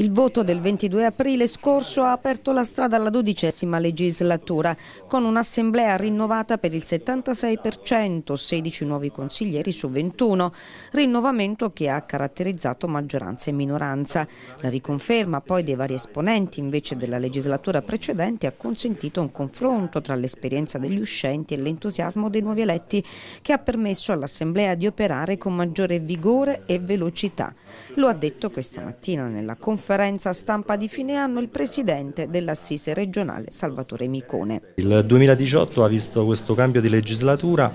Il voto del 22 aprile scorso ha aperto la strada alla dodicesima legislatura, con un'assemblea rinnovata per il 76%, 16 nuovi consiglieri su 21, rinnovamento che ha caratterizzato maggioranza e minoranza. La riconferma poi dei vari esponenti invece della legislatura precedente ha consentito un confronto tra l'esperienza degli uscenti e l'entusiasmo dei nuovi eletti che ha permesso all'Assemblea di operare con maggiore vigore e velocità. Lo ha detto questa mattina nella conferenza conferenza stampa di fine anno il presidente dell'assise regionale Salvatore Micone. Il 2018 ha visto questo cambio di legislatura,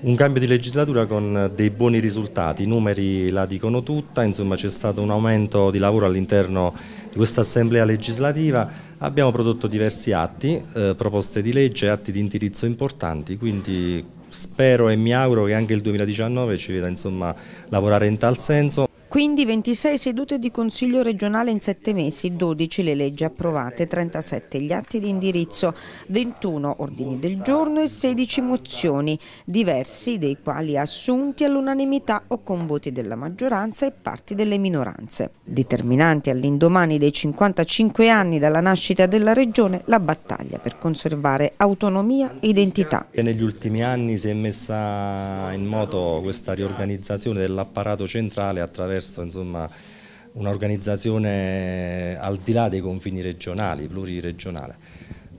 un cambio di legislatura con dei buoni risultati, i numeri la dicono tutta, insomma c'è stato un aumento di lavoro all'interno di questa assemblea legislativa, abbiamo prodotto diversi atti, eh, proposte di legge, atti di indirizzo importanti, quindi spero e mi auguro che anche il 2019 ci veda insomma, lavorare in tal senso. Quindi 26 sedute di Consiglio regionale in 7 mesi, 12 le leggi approvate, 37 gli atti di indirizzo, 21 ordini del giorno e 16 mozioni, diversi dei quali assunti all'unanimità o con voti della maggioranza e parti delle minoranze. Determinanti all'indomani dei 55 anni dalla nascita della regione la battaglia per conservare autonomia e identità. E negli ultimi anni si è messa in moto questa riorganizzazione dell'apparato centrale attraverso questo insomma un'organizzazione al di là dei confini regionali, pluriregionale.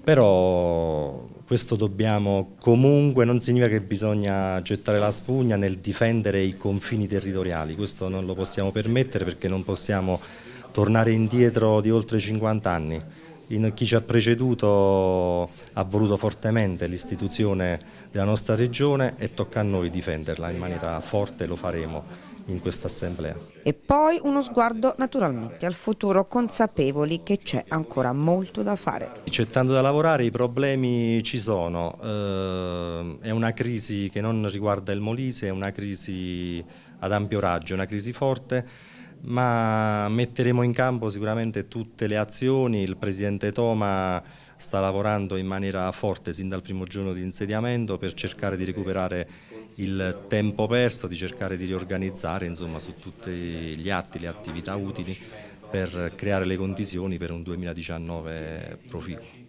Però questo dobbiamo comunque, non significa che bisogna gettare la spugna nel difendere i confini territoriali, questo non lo possiamo permettere perché non possiamo tornare indietro di oltre 50 anni in chi ci ha preceduto ha voluto fortemente l'istituzione della nostra regione e tocca a noi difenderla in maniera forte, lo faremo in questa assemblea. E poi uno sguardo naturalmente al futuro, consapevoli che c'è ancora molto da fare. C'è tanto da lavorare, i problemi ci sono, ehm, è una crisi che non riguarda il Molise, è una crisi ad ampio raggio, una crisi forte ma metteremo in campo sicuramente tutte le azioni, il Presidente Toma sta lavorando in maniera forte sin dal primo giorno di insediamento per cercare di recuperare il tempo perso, di cercare di riorganizzare insomma, su tutti gli atti, le attività utili per creare le condizioni per un 2019 proficuo.